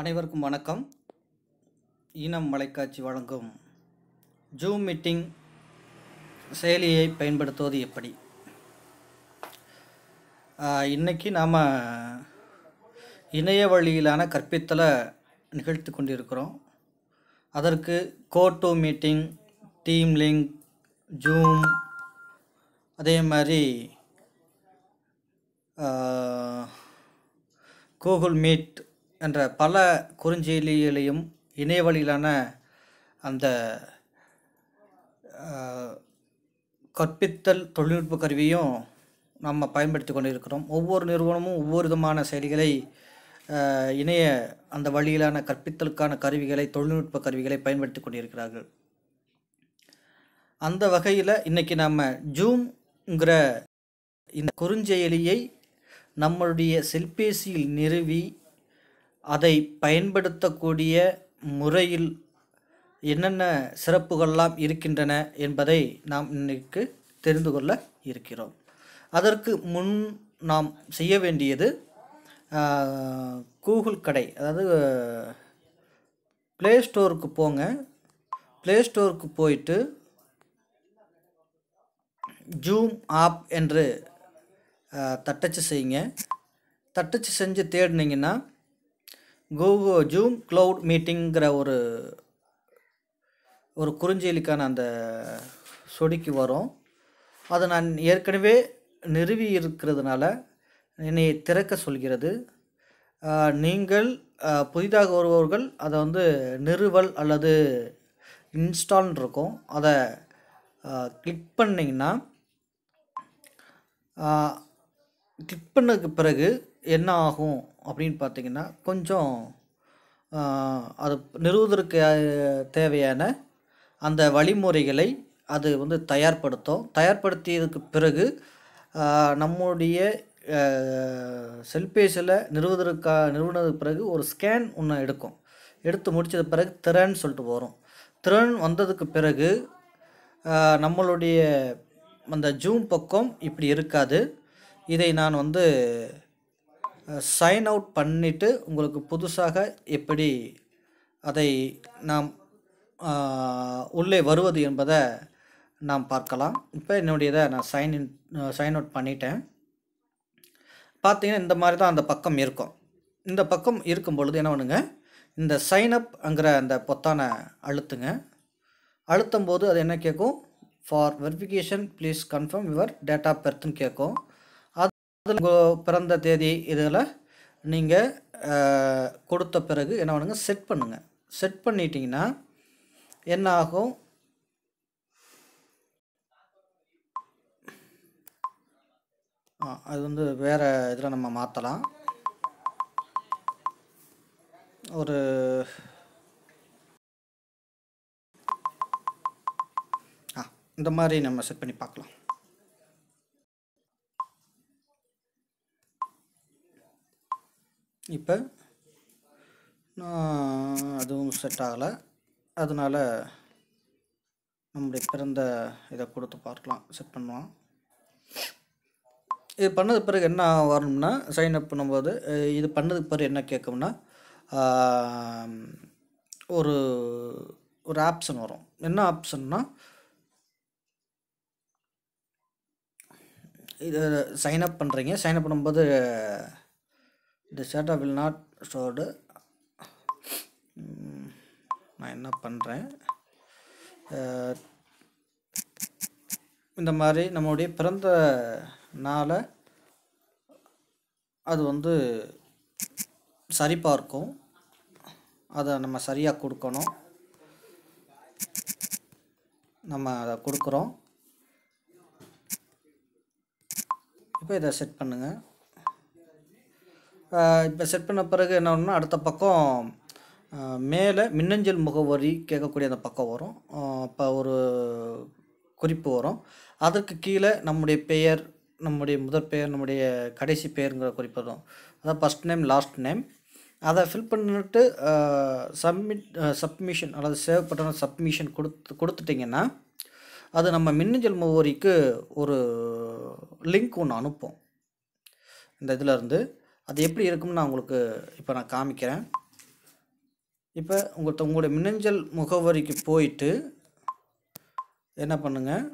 அனைவருக்கும் வணக்கம் இனம் மலைக்காட்சி வழங்கும் ஜூம் மீட்டிங் செயலியை பயன்படுத்துவது எப்படி இன்றைக்கி நாம் இணைய வழியிலான கற்பித்தலை நிகழ்த்தி கொண்டிருக்கிறோம் அதற்கு go to meeting team link Zoom அதே மாதிரி கூகுள் மீட் என்ற பல குறுஞ்செயலிகளையும் இணையவழியிலான அந்த கற்பித்தல் தொழில்நுட்ப கருவியும் நம்ம பயன்படுத்தி கொண்டிருக்கிறோம் ஒவ்வொரு நிறுவனமும் ஒவ்வொரு விதமான செயலிகளை இணைய அந்த வழியிலான கற்பித்தலுக்கான கருவிகளை தொழில்நுட்ப கருவிகளை பயன்படுத்தி கொண்டிருக்கிறார்கள் அந்த வகையில் இன்றைக்கி நம்ம ஜூம்ங்கிற இந்த குறுஞ்செயலியை நம்மளுடைய செல்பேசியில் நிறுவி அதை பயன்படுத்தக்கூடிய முறையில் என்னென்ன சிறப்புகள்லாம் இருக்கின்றன என்பதை நாம் இன்றைக்கு தெரிந்து கொள்ள இருக்கிறோம் அதற்கு முன் நாம் செய்ய வேண்டியது கூகுள் கடை அதாவது ப்ளே ஸ்டோருக்கு போங்க ப்ளே ஸ்டோருக்கு போயிட்டு ஜூம் ஆப் என்று தட்டச்சு செய்யுங்க தட்டச்சு செஞ்சு தேடினீங்கன்னா கூகுள் ஜூம் க்ளவுட் மீட்டிங்கிற ஒரு ஒரு குறிஞ்செயலிக்கான அந்த சொடிக்கு வரும் அதை நான் ஏற்கனவே நிறுவி இருக்கிறதுனால என்னை திறக்க சொல்கிறது நீங்கள் புதிதாக வருபவர்கள் அதை வந்து நிறுவல் அல்லது இன்ஸ்டால்னு இருக்கும் அதை கிளிக் பண்ணிங்கன்னா கிளிக் பண்ணதுக்கு பிறகு என்ன ஆகும் அப்படின்னு பார்த்திங்கன்னா கொஞ்சம் அது நிறுவதற்கு தேவையான அந்த வழிமுறைகளை அது வந்து தயார்படுத்தும் தயார்படுத்தியதுக்கு பிறகு நம்முடைய செல்பேசியில் நிறுவதற்கா நிறுவனதுக்கு பிறகு ஒரு ஸ்கேன் ஒன்று எடுக்கும் எடுத்து முடித்தது பிறகு திறன் சொல்லிட்டு வரும் திறன் வந்ததுக்கு பிறகு நம்மளுடைய அந்த ஜூம் பக்கம் இப்படி இருக்காது இதை நான் வந்து சைன் அவுட் பண்ணிவிட்டு உங்களுக்கு புதுசாக எப்படி அதை நாம் உள்ளே வருவது என்பதை நாம் பார்க்கலாம் இப்போ என்னுடையதை நான் சைன் இன் சைன் அவுட் பண்ணிட்டேன் பார்த்தீங்கன்னா இந்த மாதிரி தான் அந்த பக்கம் இருக்கும் இந்த பக்கம் இருக்கும் பொழுது என்ன பண்ணுங்க இந்த சைன் அங்கிற அந்த பொத்தானை அழுத்துங்க அழுத்தும் போது அது என்ன கேட்கும் for verification please confirm your date of பெர்த்துன்னு கேட்கும் அதில் பிறந்த தேதி இதில் நீங்கள் கொடுத்த பிறகு என்ன பண்ணுங்கள் செட் பண்ணுங்கள் செட் பண்ணிட்டீங்கன்னா என்ன ஆகும் அது வந்து வேறு இதில் நம்ம மாற்றலாம் ஒரு இந்த மாதிரி நம்ம செட் பண்ணி பார்க்கலாம் இப்போ நான் அதுவும் செட் ஆகலை அதனால் நம்முடைய பிறந்த இதை கொடுத்து பார்க்கலாம் செட் பண்ணுவோம் இது பண்ணது பிறகு என்ன வரணும்னா சைன் அப் பண்ணும்போது இது பண்ணதுக்கு பிறகு என்ன கேட்கும்னா ஒரு ஒரு ஆப்ஷன் வரும் என்ன ஆப்ஷன்னா இது சைன் அப் பண்ணுறீங்க சைன் அப் பண்ணும்போது இந்த சேட்டா வில் நாட் stored நான் என்ன பண்ணுறேன் இந்த மாதிரி நம்மளுடைய பிறந்த நாளை அது வந்து சரிபார்க்கும் அதை நம்ம சரியாக கொடுக்கணும் நம்ம அதை கொடுக்குறோம் இப்போ இதை செட் பண்ணுங்கள் இப்போ செட் பண்ண பிறகு என்ன ஒன்றுனா அடுத்த பக்கம் மேலே மின்னஞ்சல் முகவரி கேட்கக்கூடிய அந்த பக்கம் வரும் இப்போ ஒரு குறிப்பு வரும் அதற்கு கீழே நம்முடைய பெயர் நம்முடைய முதற் பெயர் நம்முடைய கடைசி பெயருங்கிற குறிப்பு வரும் அதான் ஃபஸ்ட் நேம் லாஸ்ட் நேம் அதை ஃபில் பண்ணிட்டு சப்மிட் சப்மிஷன் அதாவது சேவ் பட்டன சப்மிஷன் கொடுத்து கொடுத்துட்டிங்கன்னா அது நம்ம மின்னஞ்சல் முகவரிக்கு ஒரு லிங்க் ஒன்று அனுப்போம் இந்த இதில் இருந்து அது எப்படி இருக்கும்னு நான் உங்களுக்கு இப்போ நான் காமிக்கிறேன் இப்போ உங்கள் உங்களுடைய மின்னஞ்சல் முகவரிக்கு போயிட்டு என்ன பண்ணுங்கள்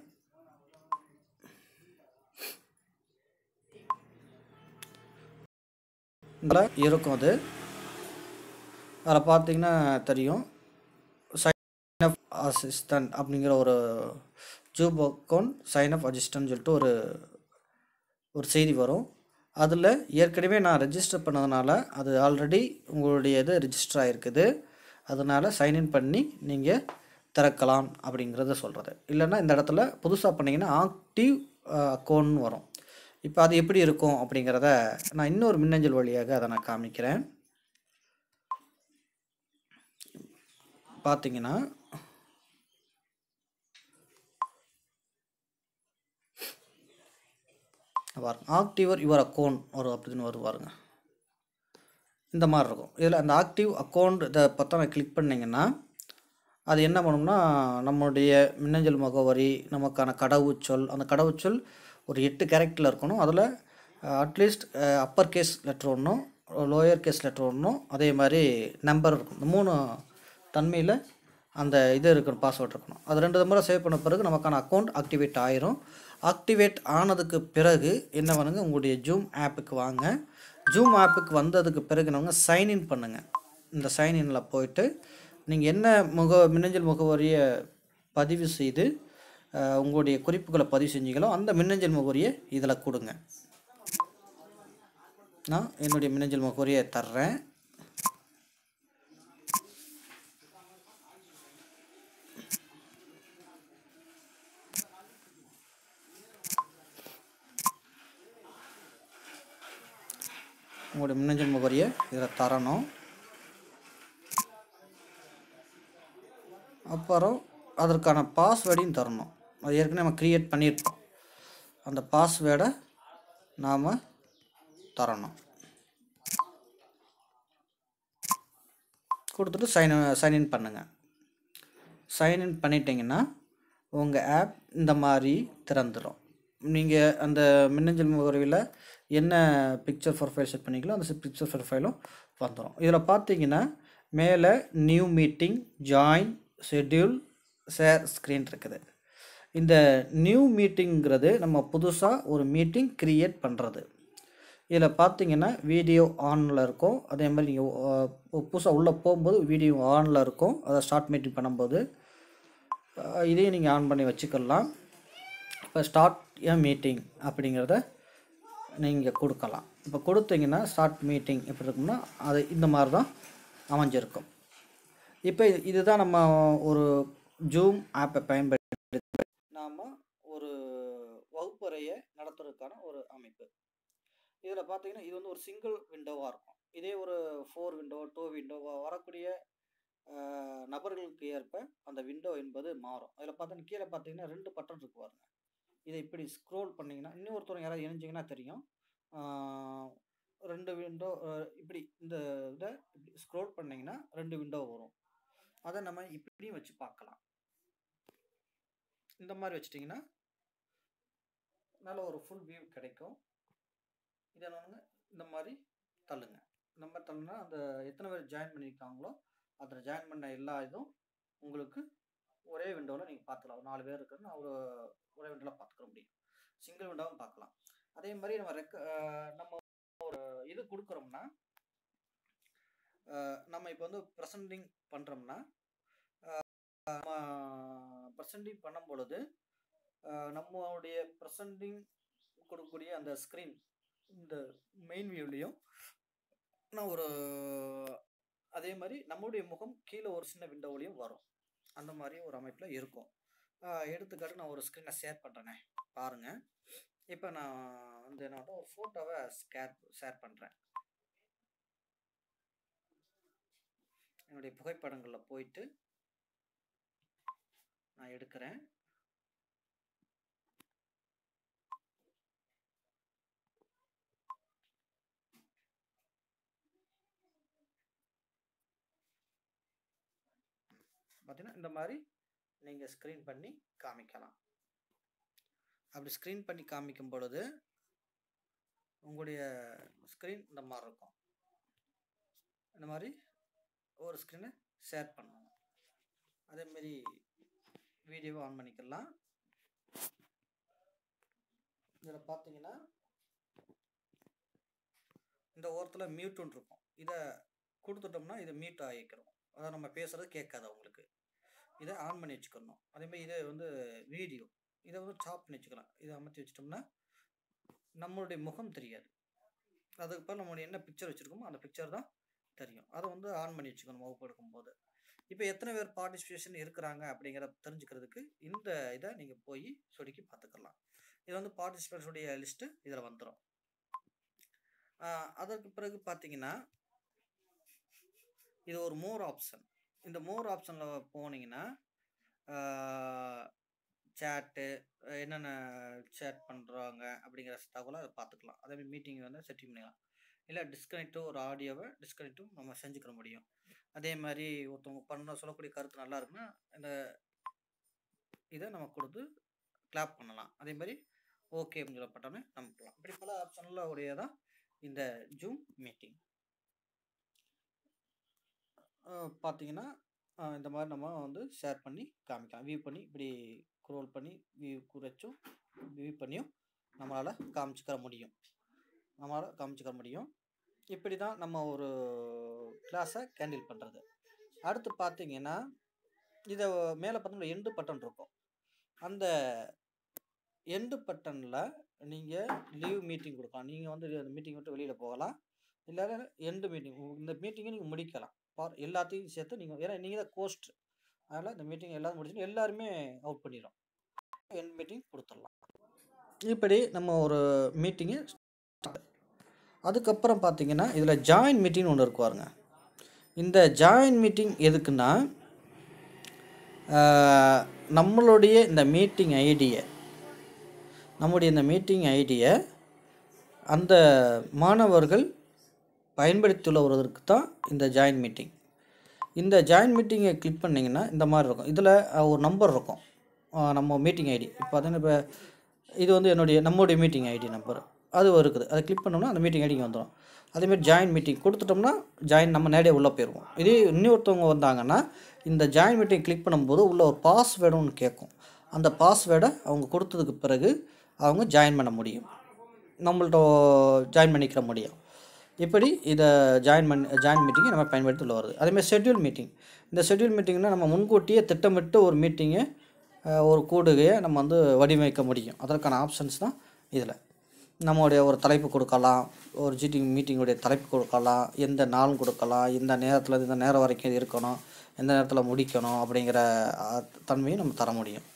இருக்கும் அது அதில் பார்த்தீங்கன்னா தெரியும் சைன் அப் அசிஸ்டன்ட் அப்படிங்கிற ஒரு ஜூபோக்கோன் சைன் அப் அசிஸ்டன்ட் சொல்லிட்டு ஒரு ஒரு செய்தி வரும் அதில் ஏற்கனவே நான் ரெஜிஸ்டர் பண்ணதுனால அது ஆல்ரெடி உங்களுடைய இது ரிஜிஸ்டர் ஆகிருக்குது அதனால் சைன்இன் பண்ணி நீங்கள் திறக்கலாம் அப்படிங்கிறத சொல்கிறது இல்லைன்னா இந்த இடத்துல புதுசாக பண்ணிங்கன்னா ஆக்டிவ் அக்கௌண்ட்னு வரும் இப்போ அது எப்படி இருக்கும் அப்படிங்கிறத நான் இன்னொரு மின்னஞ்சல் வழியாக அதை நான் காமிக்கிறேன் பார்த்தீங்கன்னா பாருங்க ஆக்டிவர் யுவர் அக்கௌண்ட் வரும் அப்படின்னு வரும் இந்த மாதிரி இருக்கும் இதில் அந்த ஆக்டிவ் அக்கௌண்ட் இதை பார்த்தா நான் கிளிக் பண்ணிங்கன்னா அது என்ன பண்ணும்னா நம்மளுடைய மின்னஞ்சல் முகவரி நமக்கான கடவுச்சொல் அந்த கடவுச்சொல் ஒரு எட்டு கேரக்டரில் இருக்கணும் அதில் அட்லீஸ்ட் அப்பர் கேஸ் லெட்ரு ஒன்றும் லோயர் கேஸ் லெட்ரு ஒன்றும் அதே மாதிரி நம்பர் இருக்கும் இந்த மூணு தன்மையில் அந்த இது இருக்கணும் பாஸ்வேர்ட் இருக்கணும் அது ரெண்டு முறை சேவ் பண்ண பிறகு நமக்கான அக்கௌண்ட் ஆக்டிவேட் ஆயிரும் ஆக்டிவேட் ஆனதுக்கு பிறகு என்ன பண்ணுங்கள் உங்களுடைய ஜூம் ஆப்புக்கு வாங்க ஜூம் ஆப்புக்கு வந்ததுக்கு பிறகு நம்ம சைன்இன் பண்ணுங்கள் இந்த சைன்இனில் போயிட்டு நீங்கள் என்ன முக மின்னஞ்சல் முகவரியை பதிவு செய்து உங்களுடைய குறிப்புகளை பதிவு செஞ்சீங்களோ அந்த மின்னஞ்சல் முகவரியை இதில் கொடுங்க நான் என்னுடைய மின்னஞ்சல் முகவரியை தர்றேன் மின்னஞ்சல் முகவரியை இதில் தரணும் அப்புறம் அதற்கான பாஸ்வேர்டையும் தரணும் அது ஏற்கனவே நம்ம க்ரியேட் பண்ணியிருக்கோம் அந்த பாஸ்வேர்டை நாம் தரணும் கொடுத்துட்டு சைன் சைன்இன் பண்ணுங்கள் சைன்இன் பண்ணிட்டீங்கன்னா உங்கள் ஆப் இந்த மாதிரி திறந்துடும் நீங்கள் அந்த மின்னஞ்சல் முகவரியில் என்ன பிக்சர் ப்ரொஃபைல் செட் பண்ணிக்கலோ அந்த பிக்சர் ப்ரொஃபைலும் வந்துடும் இதில் பார்த்தீங்கன்னா மேலே new meeting join schedule share screen இருக்குது இந்த நியூ மீட்டிங்கிறது நம்ம புதுசாக ஒரு மீட்டிங் க்ரியேட் பண்ணுறது இதில் பார்த்தீங்கன்னா வீடியோ ஆனில் இருக்கும் அதே மாதிரி நீங்கள் புதுசாக உள்ளே போகும்போது வீடியோ ஆனில் இருக்கும் அதை ஸ்டார்ட் மீட்டிங் பண்ணும்போது இதையும் நீங்கள் ஆன் பண்ணி வச்சுக்கலாம் இப்போ ஸ்டார்ட் ஏ மீட்டிங் அப்படிங்கிறத நீங்கள் கொடுக்கலாம் இப்போ கொடுத்தீங்கன்னா ஸ்டார்ட் மீட்டிங் எப்படி இருக்கும்னா அது இந்த மாதிரி தான் அமைஞ்சிருக்கும் இப்போ இதுதான் நம்ம ஒரு ஜூம் ஆப்பை பயன்படுத்தி நாம் ஒரு வகுப்பறையை நடத்துறதுக்கான ஒரு அமைப்பு இதில் பார்த்தீங்கன்னா இது வந்து ஒரு சிங்கிள் விண்டோவாக இருக்கும் இதே ஒரு ஃபோர் விண்டோ டூ விண்டோவாக வரக்கூடிய நபர்களுக்கு ஏற்ப அந்த விண்டோ என்பது மாறும் அதில் பார்த்தீங்கன்னா கீழே பார்த்தீங்கன்னா ரெண்டு பட்டன் இருக்கு பாருங்கள் இதை இப்படி ஸ்க்ரோல் பண்ணிங்கன்னா இன்னொருத்தரும் யாராவது இணைஞ்சிங்கன்னா தெரியும் ரெண்டு விண்டோ இப்படி இந்த இதை இப்படி ஸ்க்ரோல் பண்ணிங்கன்னா ரெண்டு விண்டோ வரும் அதை நம்ம இப்படியும் வச்சு பார்க்கலாம் இந்த மாதிரி வச்சிட்டிங்கன்னா நல்ல ஒரு ஃபுல் வியூ கிடைக்கும் இதை என்னங்க இந்த மாதிரி தள்ளுங்க நம்ம தள்ளுனா அந்த எத்தனை பேர் ஜாயின் பண்ணியிருக்காங்களோ அதில் ஜாயின் பண்ண எல்லா இதுவும் உங்களுக்கு ஒரே விண்டோவில் நீங்கள் பார்த்துக்கலாம் நாலு பேர் இருக்குன்னு ஒரு ஒரே விண்டோவில் பார்த்துக்க முடியும் சிங்கிள் விண்டோவும் பார்க்கலாம் அதே மாதிரி நம்ம ரெக்க நம்ம ஒரு இது கொடுக்குறோம்னா நம்ம இப்போ வந்து ப்ரெசன்டிங் பண்ணுறோம்னா நம்ம ப்ரெசன்டிங் பண்ணும் பொழுது நம்மளுடைய ப்ரெசன்டிங் கொடுக்கக்கூடிய அந்த ஸ்க்ரீன் இந்த மெயின் வியூலையும் நான் ஒரு அதே மாதிரி நம்மளுடைய முகம் கீழே ஒரு சின்ன விண்டோவிலையும் வரும் அந்த மாதிரி ஒரு அமைப்பில் இருக்கும் எடுத்துக்காட்டு நான் ஒரு ஸ்க்ரீனை ஷேர் பண்ணுறேனே பாருங்கள் இப்போ நான் வந்து என்னோட ஒரு ஃபோட்டோவை ஸ்கேர் ஷேர் பண்ணுறேன் என்னுடைய புகைப்படங்களில் போயிட்டு நான் எடுக்கிறேன் பார்த்தீங்கன்னா இந்த மாதிரி நீங்கள் ஸ்க்ரீன் பண்ணி காமிக்கலாம் அப்படி ஸ்க்ரீன் பண்ணி காமிக்கும் பொழுது உங்களுடைய ஸ்க்ரீன் இந்த மாதிரி இருக்கும் இந்த மாதிரி ஒரு ஸ்க்ரீனை ஷேர் பண்ணணும் அதேமாரி வீடியோவை ஆன் பண்ணிக்கலாம் இதில் பார்த்தீங்கன்னா இந்த ஓரத்தில் மியூட்டுன்னு இருக்கும் இதை கொடுத்துட்டோம்னா இதை மியூட் ஆகிக்கிறோம் அதை நம்ம பேசுகிறது கேட்காது அவங்களுக்கு இதை ஆன் பண்ணி வச்சுக்கணும் அதேமாதிரி இதை வந்து வீடியோ இதை வந்து சாப் பண்ணி வச்சுக்கலாம் இதை அமர்த்தி வச்சிட்டோம்னா நம்மளுடைய முகம் தெரியாது அதுக்கப்புறம் நம்மளுடைய என்ன பிக்சர் வச்சுருக்கோமோ அந்த பிக்சர் தான் தெரியும் அதை வந்து ஆன் பண்ணி வச்சுக்கணும் வகுப்பு எடுக்கும்போது இப்போ எத்தனை பேர் பார்ட்டிசிபேஷன் இருக்கிறாங்க அப்படிங்கிறத தெரிஞ்சுக்கிறதுக்கு இந்த இதை நீங்கள் போய் சொடுக்கி பார்த்துக்கலாம் இது வந்து பார்ட்டிசிபேட்ஸுடைய லிஸ்ட்டு இதில் வந்துடும் அதற்கு பிறகு பார்த்தீங்கன்னா இது ஒரு மோர் ஆப்ஷன் இந்த மோர் ஆப்ஷனில் போனீங்கன்னா சேட்டு என்னென்ன சேட் பண்ணுறாங்க அப்படிங்கிற தகவலை அதை பார்த்துக்கலாம் அதேமாதிரி மீட்டிங் வந்து செட்டிங் பண்ணிக்கலாம் இல்லை டிஸ்கனெக்டும் ஒரு ஆடியோவை டிஸ்கனெக்டும் நம்ம செஞ்சுக்கிற முடியும் அதே மாதிரி ஒருத்தவங்க பண்ண சொல்லக்கூடிய கருத்து நல்லா இருக்குன்னா இந்த இதை நம்ம கொடுத்து கிளாப் பண்ணலாம் அதே மாதிரி ஓகே அப்படிங்கிற சொல்லப்பட்டோன்னே நம்ம இப்படி பல ஆப்ஷனில் உடையதான் இந்த ஜூம் மீட்டிங் பார்த்தீங்கன்னா இந்த மாதிரி நம்ம வந்து ஷேர் பண்ணி காமிக்கலாம் வியூ பண்ணி இப்படி ஸ்க்ரோல் பண்ணி வியூ குறைச்சும் வியூ பண்ணியும் நம்மளால் காமிச்சிக்கிற முடியும் நம்மளால் காமிச்சிக்கிற முடியும் இப்படி தான் நம்ம ஒரு கிளாஸை கேண்டில் பண்ணுறது அடுத்து பார்த்தீங்கன்னா இதை மேலே பார்த்தோம்னா எண்டு பட்டன் இருக்கும் அந்த எண்டு பட்டனில் நீங்கள் லீவ் மீட்டிங் கொடுக்கலாம் நீங்கள் வந்து மீட்டிங் விட்டு வெளியில் போகலாம் இல்லை எண்டு மீட்டிங் இந்த மீட்டிங்கை நீங்கள் முடிக்கலாம் ஃபார் எல்லாத்தையும் சேர்த்து நீங்கள் ஏன்னா நீங்கள் தான் கோஸ்ட் அதனால் இந்த மீட்டிங் எல்லாம் முடிச்சுட்டு எல்லாருமே அவுட் பண்ணிடும் என் மீட்டிங் கொடுத்துடலாம் இப்படி நம்ம ஒரு மீட்டிங்கு அதுக்கப்புறம் பார்த்தீங்கன்னா இதில் ஜாயின் மீட்டிங் ஒன்று இருக்குவாருங்க இந்த ஜாயின் மீட்டிங் எதுக்குன்னா நம்மளுடைய இந்த மீட்டிங் ஐடியை நம்முடைய இந்த மீட்டிங் ஐடியை அந்த மாணவர்கள் பயன்படுத்தியுள்ள ஒருவருக்கு தான் இந்த ஜாயின் மீட்டிங் இந்த ஜாயின் மீட்டிங்கை கிளிக் பண்ணிங்கன்னா இந்த மாதிரி இருக்கும் இதில் ஒரு நம்பர் இருக்கும் நம்ம மீட்டிங் ஐடி இப்போ பார்த்தீங்கன்னா இப்போ இது வந்து என்னுடைய நம்முடைய மீட்டிங் ஐடி நம்பர் அது இருக்குது அதை கிளிக் பண்ணோம்னா அந்த மீட்டிங் ஐடிக்கு வந்துடும் அதேமாதிரி ஜாயின் மீட்டிங் கொடுத்துட்டோம்னா ஜாயின் நம்ம நேரடியாக உள்ளே போயிடுவோம் இதே இன்னொருத்தவங்க வந்தாங்கன்னா இந்த ஜாயின் மீட்டிங் கிளிக் பண்ணும்போது உள்ள ஒரு பாஸ்வேர்டுன்னு கேட்கும் அந்த பாஸ்வேர்டை அவங்க கொடுத்ததுக்கு பிறகு அவங்க ஜாயின் பண்ண முடியும் நம்மள்ட்ட ஜாயின் பண்ணிக்கிற முடியும் இப்படி இதை ஜாயின் பண்ணி ஜாயின் மீட்டிங்கை நம்ம பயன்படுத்தி உள்ள வருது அதேமாதிரி ஷெட்யூல் மீட்டிங் இந்த ஷெட்யூல் மீட்டிங்னால் நம்ம முன்கூட்டியே திட்டமிட்டு ஒரு மீட்டிங்கை ஒரு கூடுகையை நம்ம வந்து வடிவமைக்க முடியும் அதற்கான ஆப்ஷன்ஸ் தான் இதில் நம்மளுடைய ஒரு தலைப்பு கொடுக்கலாம் ஒரு ஜீட்டிங் மீட்டிங்குடைய தலைப்பு கொடுக்கலாம் எந்த நாளும் கொடுக்கலாம் இந்த நேரத்தில் இந்த நேரம் வரைக்கும் இது இருக்கணும் எந்த நேரத்தில் முடிக்கணும் அப்படிங்கிற தன்மையும் நம்ம தர முடியும்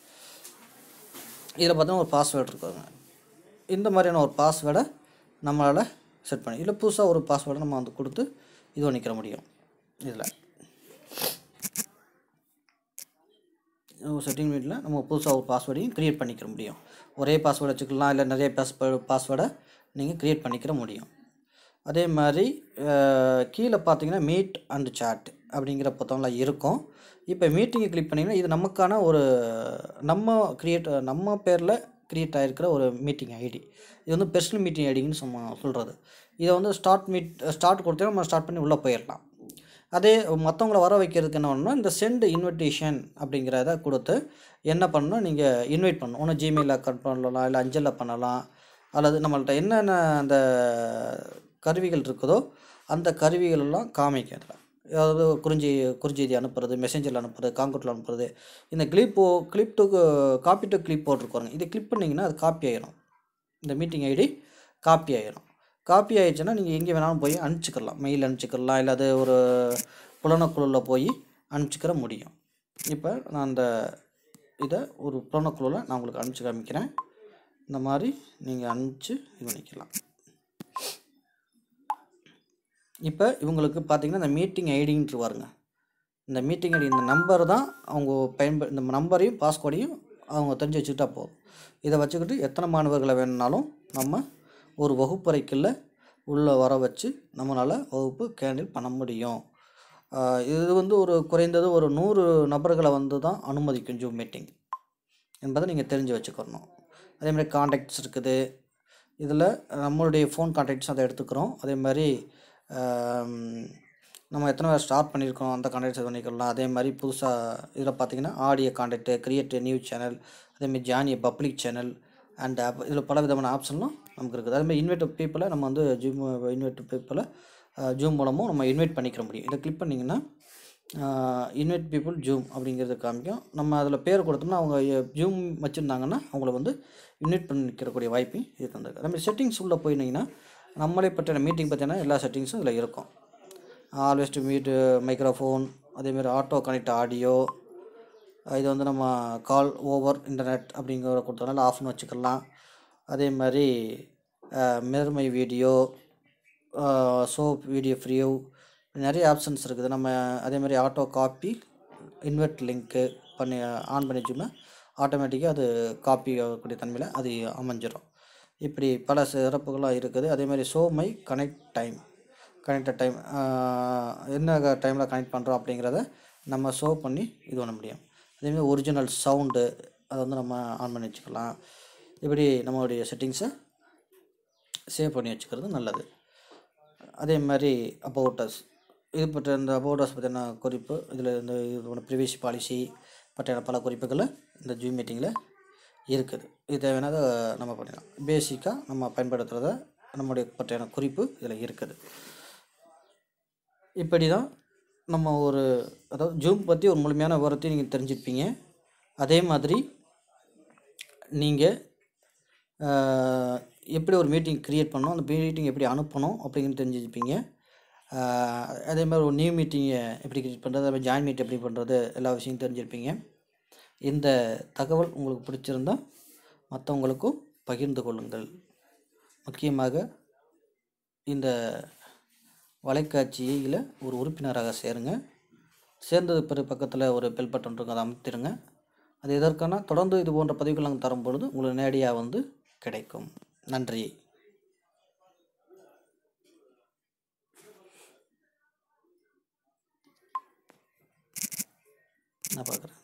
இதில் பார்த்தோம்னா ஒரு பாஸ்வேர்டு இருக்குங்க இந்த மாதிரியான ஒரு பாஸ்வேர்டை நம்மளால் செட் பண்ணி இல்லை புதுசாக ஒரு பாஸ்வேர்டை நம்ம வந்து கொடுத்து இது பண்ணிக்கிற முடியும் இதில் செட்டிங் மீட்டில் நம்ம புதுசாக ஒரு பாஸ்வேர்டையும் க்ரியேட் பண்ணிக்கிற முடியும் ஒரே பாஸ்வேர்டு வச்சுக்கலாம் இல்லை நிறைய பாஸ்வேர்டு பாஸ்வேர்டை நீங்கள் க்ரியேட் பண்ணிக்கிற முடியும் அதே மாதிரி கீழே பார்த்தீங்கன்னா மீட் அண்ட் சாட் அப்படிங்கிற புத்தகம்லாம் இருக்கும் இப்போ மீட்டிங்கை கிளிக் பண்ணிங்கன்னா இது நமக்கான ஒரு நம்ம க்ரியேட் நம்ம பேரில் க்ரியேட் ஆகிருக்கிற ஒரு மீட்டிங் ஐடி இது வந்து பெர்சனல் மீட்டிங் ஐடின்னு சொன்ன சொல்கிறது இதை வந்து ஸ்டார்ட் மீட் ஸ்டார்ட் கொடுத்தே நம்ம ஸ்டார்ட் பண்ணி உள்ளே போயிடலாம் அதே மற்றவங்கள வர வைக்கிறதுக்கு என்ன பண்ணணும் இந்த சென்ட் இன்விடேஷன் அப்படிங்கிறத கொடுத்து என்ன பண்ணணும் நீங்கள் இன்வைட் பண்ணணும் ஒன்று ஜிமெயில் அக்கௌண்ட் பண்ணலாம் இல்லை அஞ்சலில் பண்ணலாம் அல்லது நம்மள்கிட்ட என்னென்ன அந்த கருவிகள் இருக்குதோ அந்த கருவிகளெல்லாம் காமிக்கிறதுல அதாவது குறிஞ்சி குறிஞ்செய்தி அனுப்புறது மெசேஞ்சரில் அனுப்புறது காங்கூட்டில் அனுப்புறது இந்த கிளிப்போ clip to copy to clip போட்டிருக்கோங்க இதை கிளிக் பண்ணிங்கன்னா அது காப்பி ஆகிடும் இந்த மீட்டிங் ஐடி காப்பி ஆயிடும் காப்பி ஆயிடுச்சுன்னா நீங்கள் எங்கே வேணாலும் போய் அனுப்பிச்சிக்கலாம் மெயில் அனுப்பிச்சிக்கலாம் அது ஒரு புலனக்குழுவில் போய் அனுப்பிச்சிக்கிற முடியும் இப்போ நான் அந்த இதை ஒரு புலனக்குழுவில் நான் உங்களுக்கு அனுப்பிச்சி காமிக்கிறேன் இந்த மாதிரி நீங்கள் அனுப்பிச்சு இது பண்ணிக்கலாம் இப்போ இவங்களுக்கு பார்த்திங்கன்னா இந்த மீட்டிங் ஐடின்ட்டு வருங்க இந்த மீட்டிங் ஐடி இந்த நம்பர் தான் அவங்க பயன்ப இந்த நம்பரையும் பாஸ்வேர்டையும் அவங்க தெரிஞ்சு வச்சுக்கிட்டா போதும் இதை வச்சுக்கிட்டு எத்தனை மாணவர்களை வேணும்னாலும் நம்ம ஒரு வகுப்பறைக்குள்ளே உள்ளே வர வச்சு நம்மளால் வகுப்பு கேண்டில் பண்ண முடியும் இது வந்து ஒரு குறைந்தது ஒரு நூறு நபர்களை வந்து தான் அனுமதிக்கும் ஜூம் மீட்டிங் என்பதை நீங்கள் தெரிஞ்சு வச்சுக்கணும் அதேமாதிரி காண்டாக்ட்ஸ் இருக்குது இதில் நம்மளுடைய ஃபோன் காண்டாக்ட்ஸ் அதை எடுத்துக்கிறோம் அதேமாதிரி நம்ம எத்தனை பேர் ஸ்டார்ட் பண்ணியிருக்கோம் அந்த கான்டாக்ட் செட் பண்ணிக்கலாம் அதே மாதிரி புதுசாக இதில் பார்த்தீங்கன்னா audio contact create new channel அதேமாதிரி ஜானிய பப்ளிக் சேனல் அண்ட் ஆப் இதில் பல விதமான ஆப்ஷன்லாம் நமக்கு இருக்குது அதேமாதிரி இன்வைட் பீப்புளை நம்ம வந்து ஜூம் இன்வைட் பீப்புளை ஜூம் மூலமும் நம்ம இன்வைட் பண்ணிக்கிற முடியும் இதை கிளிக் பண்ணிங்கன்னா இன்வைட் பீப்புள் ஜூம் அப்படிங்கிறது காமிக்கும் நம்ம அதில் பேர் கொடுத்தோம்னா அவங்க ஜூம் வச்சுருந்தாங்கன்னா அவங்கள வந்து இன்வைட் பண்ணிக்கிறக்கூடிய வாய்ப்பையும் இது தந்திருக்கு அதேமாதிரி செட்டிங்ஸ் உள்ளே போயிருந்தீங்கன்னா நம்மளே பற்றின மீட்டிங் பார்த்திங்கன்னா எல்லா செட்டிங்ஸும் இதில் இருக்கும் டு மீட்டு மைக்ரோஃபோன் அதேமாதிரி ஆட்டோ கனெக்ட் ஆடியோ இது வந்து நம்ம கால் ஓவர் இன்டர்நெட் அப்படிங்கிற கொடுத்தனால ஆஃப்னு வச்சுக்கலாம் அதே மாதிரி மேர்மை வீடியோ சோப் வீடியோ ஃப்ரீயூ நிறைய ஆப்ஷன்ஸ் இருக்குது நம்ம அதேமாதிரி ஆட்டோ காப்பி இன்வெர்ட் லிங்க்கு பண்ணி ஆன் பண்ணி வச்சோம்னா ஆட்டோமேட்டிக்காக அது காப்பி ஆகக்கூடிய தன்மையில் அது அமைஞ்சிடும் இப்படி பல சிறப்புகளாக இருக்குது அதேமாதிரி show my connect time connected time என்ன டைமில் கனெக்ட் பண்ணுறோம் அப்படிங்கிறத நம்ம ஷோ பண்ணி இது பண்ண முடியும் அதேமாதிரி ஒரிஜினல் சவுண்டு அதை வந்து நம்ம ஆன் பண்ணி வச்சுக்கலாம் இப்படி நம்மளுடைய செட்டிங்ஸை சேவ் பண்ணி வச்சுக்கிறது நல்லது அதே மாதிரி அபவுட்டர்ஸ் இது பற்றி இந்த அபவுட்டர்ஸ் பற்றின குறிப்பு இதில் இந்த இது ப்ரிவேசி பாலிசி பற்றியான பல குறிப்புகளை இந்த ஜூம் மீட்டிங்கில் இருக்குது இது தேவையானதை நம்ம பண்ணிடலாம் பேசிக்காக நம்ம பயன்படுத்துகிறத நம்முடைய பற்றியான குறிப்பு இதில் இருக்குது இப்படி தான் நம்ம ஒரு அதாவது ஜூம் பற்றி ஒரு முழுமையான விவரத்தையும் நீங்கள் தெரிஞ்சுருப்பீங்க அதே மாதிரி நீங்கள் எப்படி ஒரு மீட்டிங் க்ரியேட் பண்ணணும் அந்த மீட்டிங் எப்படி அனுப்பணும் அப்படிங்கிறது தெரிஞ்சுருப்பீங்க அதே மாதிரி ஒரு நியூ மீட்டிங்கை எப்படி க்ரியேட் பண்ணுறது அதே மாதிரி ஜாயின் மீட் எப்படி பண்ணுறது எல்லா விஷயம் தெரிஞ்சுருப்பீங்க இந்த தகவல் உங்களுக்கு பிடிச்சிருந்தால் மற்றவங்களுக்கும் பகிர்ந்து கொள்ளுங்கள் முக்கியமாக இந்த வலைக்காட்சியில் ஒரு உறுப்பினராக சேருங்க சேர்ந்தது பிற பக்கத்தில் ஒரு பெல் பட்டன் இருக்கும் அதை அமைத்திருங்க அது எதற்கான தொடர்ந்து இது போன்ற பதிவுகள் நாங்கள் தரும்பொழுது உங்களுக்கு நேரடியாக வந்து கிடைக்கும் நன்றி நான் பார்க்குறேன்